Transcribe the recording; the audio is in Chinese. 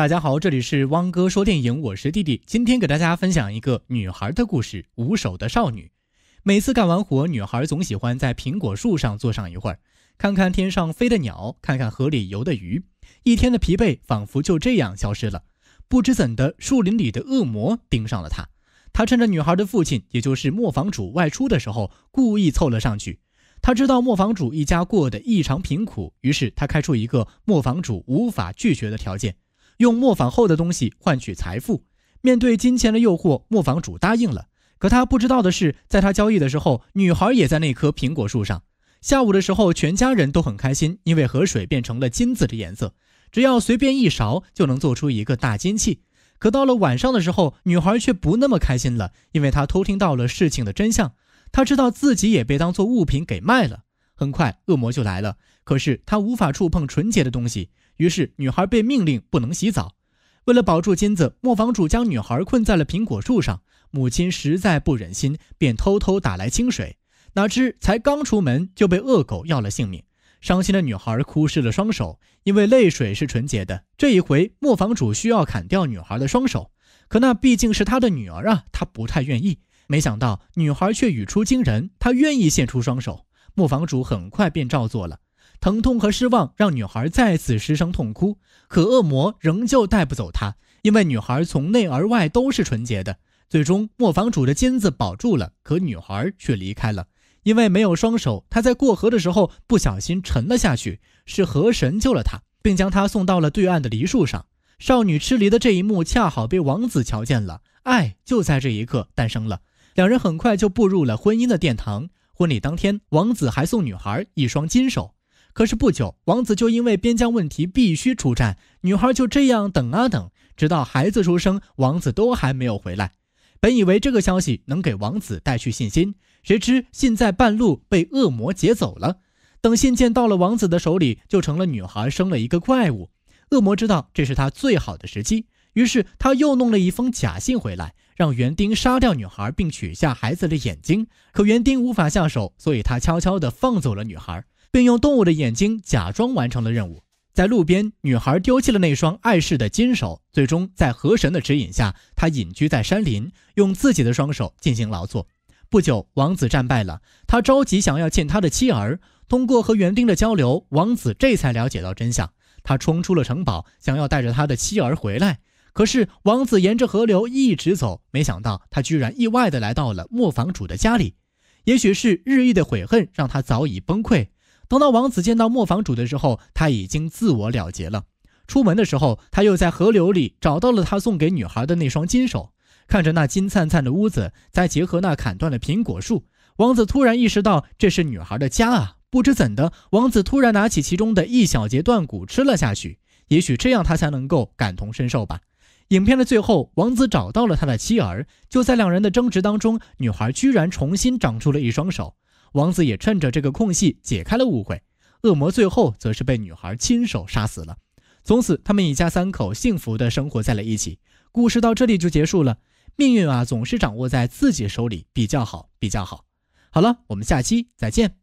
大家好，这里是汪哥说电影，我是弟弟。今天给大家分享一个女孩的故事，《无手的少女》。每次干完活，女孩总喜欢在苹果树上坐上一会儿，看看天上飞的鸟，看看河里游的鱼，一天的疲惫仿佛就这样消失了。不知怎的，树林里的恶魔盯上了她。他趁着女孩的父亲，也就是磨坊主外出的时候，故意凑了上去。他知道磨坊主一家过得异常贫苦，于是他开出一个磨坊主无法拒绝的条件。用磨坊后的东西换取财富，面对金钱的诱惑，磨坊主答应了。可他不知道的是，在他交易的时候，女孩也在那棵苹果树上。下午的时候，全家人都很开心，因为河水变成了金子的颜色，只要随便一勺就能做出一个大金器。可到了晚上的时候，女孩却不那么开心了，因为她偷听到了事情的真相。她知道自己也被当作物品给卖了。很快，恶魔就来了，可是她无法触碰纯洁的东西。于是，女孩被命令不能洗澡。为了保住金子，磨坊主将女孩困在了苹果树上。母亲实在不忍心，便偷偷打来清水。哪知才刚出门，就被恶狗要了性命。伤心的女孩哭湿了双手，因为泪水是纯洁的。这一回，磨坊主需要砍掉女孩的双手，可那毕竟是他的女儿啊，他不太愿意。没想到，女孩却语出惊人：“她愿意献出双手。”磨坊主很快便照做了。疼痛和失望让女孩再次失声痛哭，可恶魔仍旧带不走她，因为女孩从内而外都是纯洁的。最终，磨坊主的金子保住了，可女孩却离开了，因为没有双手，她在过河的时候不小心沉了下去。是河神救了她，并将她送到了对岸的梨树上。少女吃梨的这一幕恰好被王子瞧见了，爱就在这一刻诞生了。两人很快就步入了婚姻的殿堂。婚礼当天，王子还送女孩一双金手。可是不久，王子就因为边疆问题必须出战。女孩就这样等啊等，直到孩子出生，王子都还没有回来。本以为这个消息能给王子带去信心，谁知信在半路被恶魔劫走了。等信件到了王子的手里，就成了女孩生了一个怪物。恶魔知道这是他最好的时机，于是他又弄了一封假信回来，让园丁杀掉女孩并取下孩子的眼睛。可园丁无法下手，所以他悄悄地放走了女孩。并用动物的眼睛假装完成了任务，在路边，女孩丢弃了那双碍事的金手。最终，在河神的指引下，她隐居在山林，用自己的双手进行劳作。不久，王子战败了，他着急想要见他的妻儿。通过和园丁的交流，王子这才了解到真相。他冲出了城堡，想要带着他的妻儿回来。可是，王子沿着河流一直走，没想到他居然意外的来到了磨坊主的家里。也许是日益的悔恨让他早已崩溃。等到王子见到磨坊主的时候，他已经自我了结了。出门的时候，他又在河流里找到了他送给女孩的那双金手。看着那金灿灿的屋子，再结合那砍断的苹果树，王子突然意识到这是女孩的家啊！不知怎的，王子突然拿起其中的一小节断骨吃了下去。也许这样他才能够感同身受吧。影片的最后，王子找到了他的妻儿，就在两人的争执当中，女孩居然重新长出了一双手。王子也趁着这个空隙解开了误会，恶魔最后则是被女孩亲手杀死了。从此，他们一家三口幸福的生活在了一起。故事到这里就结束了。命运啊，总是掌握在自己手里比较好，比较好。好了，我们下期再见。